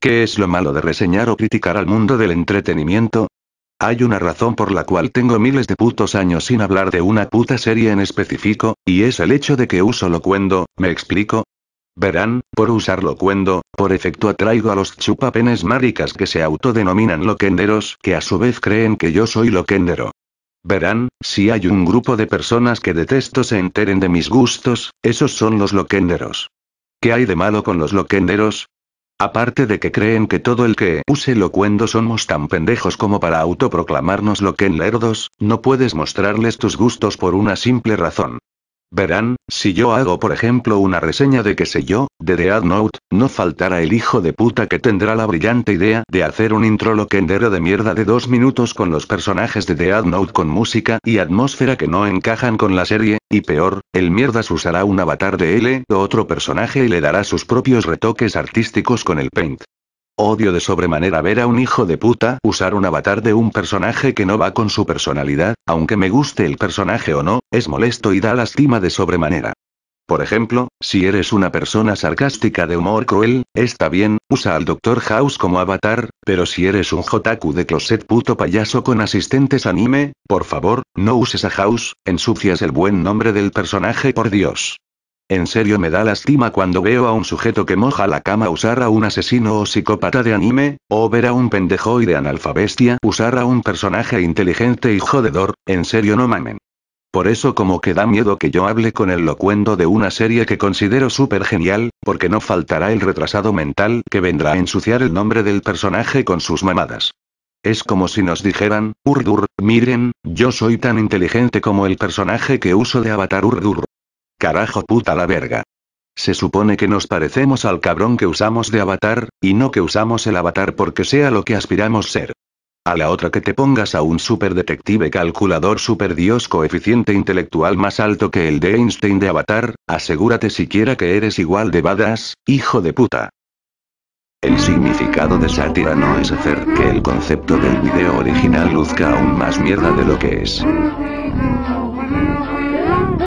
¿Qué es lo malo de reseñar o criticar al mundo del entretenimiento? Hay una razón por la cual tengo miles de putos años sin hablar de una puta serie en específico, y es el hecho de que uso locuendo, ¿me explico? Verán, por usar locuendo, por efecto atraigo a los chupapenes maricas que se autodenominan loquenderos que a su vez creen que yo soy loquendero. Verán, si hay un grupo de personas que detesto se enteren de mis gustos, esos son los loquenderos. ¿Qué hay de malo con los loquenderos? Aparte de que creen que todo el que use locuendo somos tan pendejos como para autoproclamarnos lo que en lerdos, no puedes mostrarles tus gustos por una simple razón. Verán, si yo hago por ejemplo una reseña de qué sé yo, de The Note, no faltará el hijo de puta que tendrá la brillante idea de hacer un intro loquendero de mierda de dos minutos con los personajes de The Note con música y atmósfera que no encajan con la serie, y peor, el mierdas usará un avatar de L o otro personaje y le dará sus propios retoques artísticos con el paint. Odio de sobremanera ver a un hijo de puta usar un avatar de un personaje que no va con su personalidad, aunque me guste el personaje o no, es molesto y da lástima de sobremanera. Por ejemplo, si eres una persona sarcástica de humor cruel, está bien, usa al Dr. House como avatar, pero si eres un Jotaku de closet puto payaso con asistentes anime, por favor, no uses a House, ensucias el buen nombre del personaje por Dios. En serio me da lástima cuando veo a un sujeto que moja la cama usar a un asesino o psicópata de anime, o ver a un pendejo y de analfabestia usar a un personaje inteligente y jodedor, en serio no mamen. Por eso como que da miedo que yo hable con el locuendo de una serie que considero súper genial, porque no faltará el retrasado mental que vendrá a ensuciar el nombre del personaje con sus mamadas. Es como si nos dijeran, Urdur, miren, yo soy tan inteligente como el personaje que uso de Avatar Urdur. Carajo puta la verga. Se supone que nos parecemos al cabrón que usamos de avatar, y no que usamos el avatar porque sea lo que aspiramos ser. A la otra que te pongas a un super detective calculador super dios coeficiente intelectual más alto que el de Einstein de Avatar, asegúrate siquiera que eres igual de badass, hijo de puta. El significado de sátira no es hacer que el concepto del video original luzca aún más mierda de lo que es.